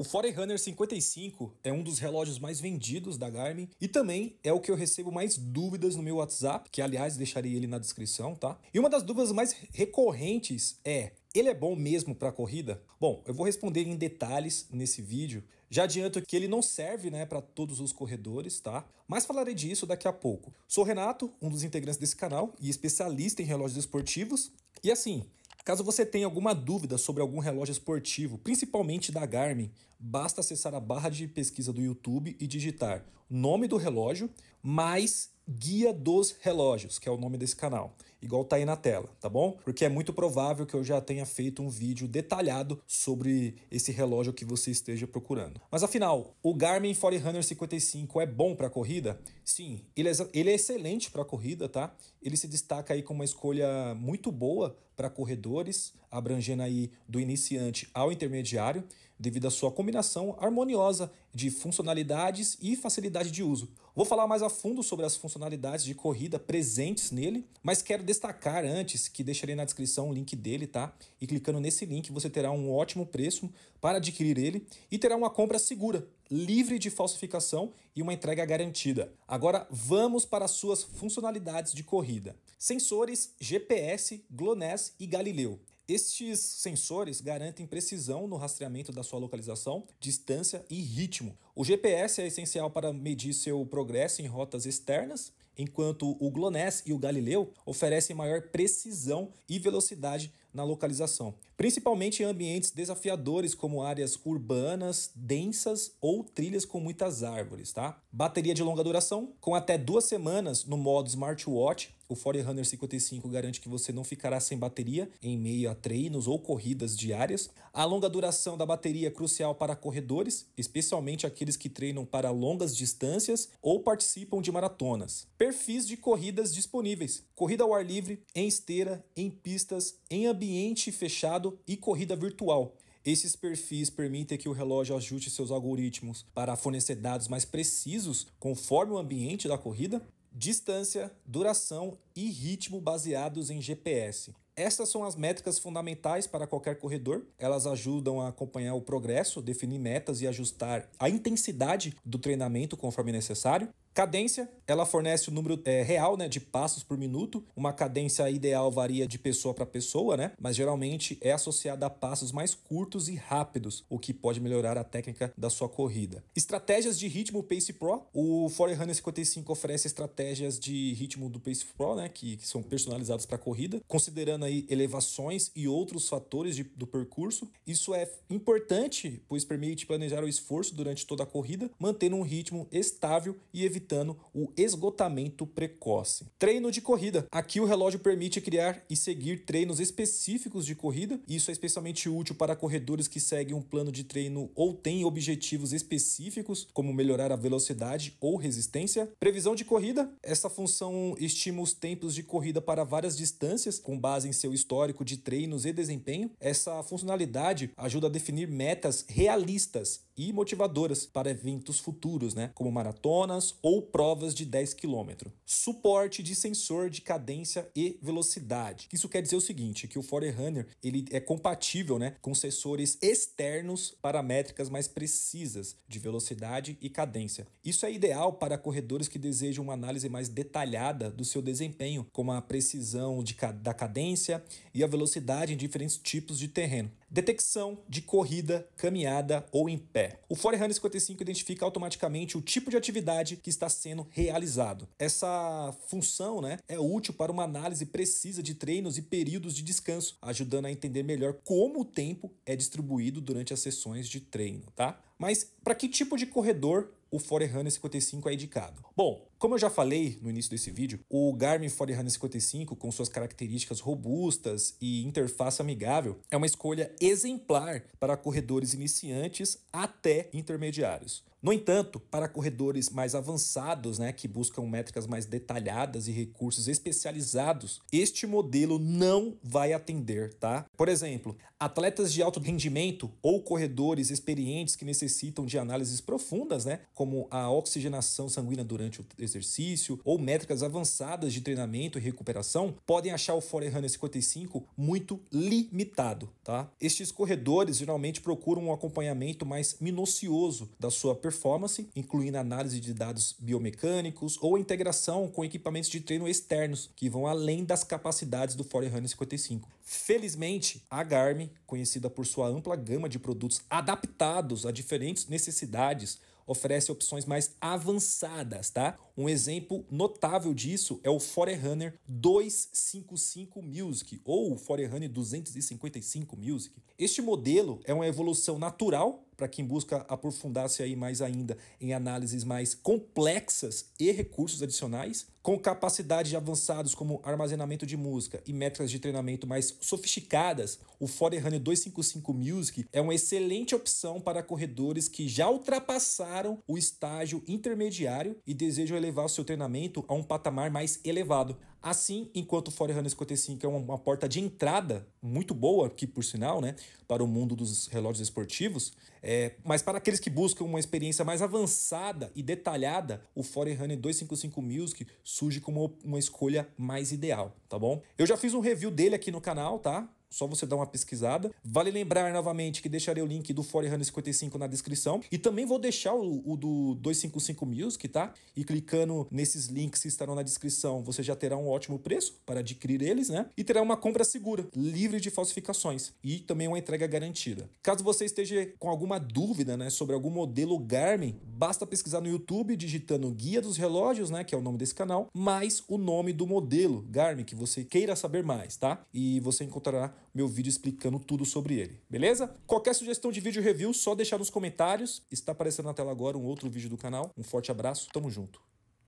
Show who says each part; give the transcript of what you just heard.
Speaker 1: O Forerunner 55 é um dos relógios mais vendidos da Garmin e também é o que eu recebo mais dúvidas no meu WhatsApp, que aliás deixarei ele na descrição, tá? E uma das dúvidas mais recorrentes é: ele é bom mesmo para corrida? Bom, eu vou responder em detalhes nesse vídeo. Já adianto que ele não serve, né, para todos os corredores, tá? Mas falarei disso daqui a pouco. Sou Renato, um dos integrantes desse canal e especialista em relógios esportivos. E assim, Caso você tenha alguma dúvida sobre algum relógio esportivo, principalmente da Garmin, basta acessar a barra de pesquisa do YouTube e digitar nome do relógio mais Guia dos Relógios, que é o nome desse canal, igual tá aí na tela, tá bom? Porque é muito provável que eu já tenha feito um vídeo detalhado sobre esse relógio que você esteja procurando. Mas afinal, o Garmin Forerunner 55 é bom para corrida? Sim, ele é, ele é excelente para corrida, tá? Ele se destaca aí com uma escolha muito boa para corredores, abrangendo aí do iniciante ao intermediário, devido à sua combinação harmoniosa de funcionalidades e facilidade de uso. Vou falar mais a fundo sobre as funcionalidades de corrida presentes nele, mas quero destacar antes que deixarei na descrição o link dele, tá? E clicando nesse link você terá um ótimo preço para adquirir ele e terá uma compra segura livre de falsificação e uma entrega garantida. Agora vamos para suas funcionalidades de corrida. Sensores GPS, GLONASS e Galileu. Estes sensores garantem precisão no rastreamento da sua localização, distância e ritmo, o GPS é essencial para medir seu progresso em rotas externas, enquanto o GLONASS e o Galileu oferecem maior precisão e velocidade na localização, principalmente em ambientes desafiadores como áreas urbanas, densas ou trilhas com muitas árvores, tá? Bateria de longa duração, com até duas semanas no modo smartwatch, o Forerunner 55 garante que você não ficará sem bateria em meio a treinos ou corridas diárias. A longa duração da bateria é crucial para corredores, especialmente aqueles aqueles que treinam para longas distâncias ou participam de maratonas. Perfis de corridas disponíveis: corrida ao ar livre, em esteira, em pistas, em ambiente fechado e corrida virtual. Esses perfis permitem que o relógio ajuste seus algoritmos para fornecer dados mais precisos conforme o ambiente da corrida, distância, duração e ritmo baseados em GPS. Estas são as métricas fundamentais para qualquer corredor. Elas ajudam a acompanhar o progresso, definir metas e ajustar a intensidade do treinamento conforme necessário. Cadência, ela fornece o número é, real né, de passos por minuto. Uma cadência ideal varia de pessoa para pessoa, né? Mas geralmente é associada a passos mais curtos e rápidos, o que pode melhorar a técnica da sua corrida. Estratégias de ritmo Pace Pro. O Forerunner 55 oferece estratégias de ritmo do Pace Pro, né? Que, que são personalizadas para a corrida, considerando aí elevações e outros fatores de, do percurso. Isso é importante, pois permite planejar o esforço durante toda a corrida, mantendo um ritmo estável e evitando o esgotamento precoce. Treino de corrida. Aqui o relógio permite criar e seguir treinos específicos de corrida. Isso é especialmente útil para corredores que seguem um plano de treino ou têm objetivos específicos, como melhorar a velocidade ou resistência. Previsão de corrida. Essa função estima os tempos de corrida para várias distâncias, com base em seu histórico de treinos e desempenho, essa funcionalidade ajuda a definir metas realistas e motivadoras para eventos futuros, né? como maratonas ou provas de 10 km. Suporte de sensor de cadência e velocidade. Isso quer dizer o seguinte, que o Forerunner ele é compatível né, com sensores externos para métricas mais precisas de velocidade e cadência. Isso é ideal para corredores que desejam uma análise mais detalhada do seu desempenho, como a precisão de, da cadência e a velocidade em diferentes tipos de terreno detecção de corrida, caminhada ou em pé. O Forerunner 55 identifica automaticamente o tipo de atividade que está sendo realizado. Essa função né, é útil para uma análise precisa de treinos e períodos de descanso, ajudando a entender melhor como o tempo é distribuído durante as sessões de treino, tá? Mas para que tipo de corredor o Forerunner 55 é indicado. Bom, como eu já falei no início desse vídeo, o Garmin Forerunner 55, com suas características robustas e interface amigável, é uma escolha exemplar para corredores iniciantes até intermediários. No entanto, para corredores mais avançados, né, que buscam métricas mais detalhadas e recursos especializados, este modelo não vai atender, tá? Por exemplo, atletas de alto rendimento ou corredores experientes que necessitam de análises profundas, né, como a oxigenação sanguínea durante o exercício ou métricas avançadas de treinamento e recuperação, podem achar o Forerunner 55 muito limitado, tá? Estes corredores geralmente procuram um acompanhamento mais minucioso da sua performance performance, incluindo análise de dados biomecânicos ou integração com equipamentos de treino externos, que vão além das capacidades do Forerunner 55. Felizmente, a Garmin, conhecida por sua ampla gama de produtos adaptados a diferentes necessidades, oferece opções mais avançadas, tá? Um exemplo notável disso é o Forerunner 255 Music ou o Forerunner 255 Music. Este modelo é uma evolução natural para quem busca aprofundar-se aí mais ainda em análises mais complexas e recursos adicionais, com capacidades avançadas como armazenamento de música e métricas de treinamento mais sofisticadas, o Forerunner 255 Music é uma excelente opção para corredores que já ultrapassaram o estágio intermediário e desejam elevar o seu treinamento a um patamar mais elevado. Assim, enquanto o Forerunner 55 é uma porta de entrada muito boa aqui, por sinal, né, para o mundo dos relógios esportivos, é, mas para aqueles que buscam uma experiência mais avançada e detalhada, o Forerunner 255 Music surge como uma escolha mais ideal, tá bom? Eu já fiz um review dele aqui no canal, tá? Só você dar uma pesquisada. Vale lembrar novamente que deixarei o link do Fore 55 na descrição. E também vou deixar o, o do 255 Music, tá? E clicando nesses links que estarão na descrição, você já terá um ótimo preço para adquirir eles, né? E terá uma compra segura, livre de falsificações e também uma entrega garantida. Caso você esteja com alguma dúvida, né, sobre algum modelo Garmin, basta pesquisar no YouTube digitando Guia dos Relógios, né, que é o nome desse canal, mais o nome do modelo Garmin que você queira saber mais, tá? E você encontrará meu vídeo explicando tudo sobre ele, beleza? Qualquer sugestão de vídeo review, só deixar nos comentários. Está aparecendo na tela agora um outro vídeo do canal. Um forte abraço, tamo junto.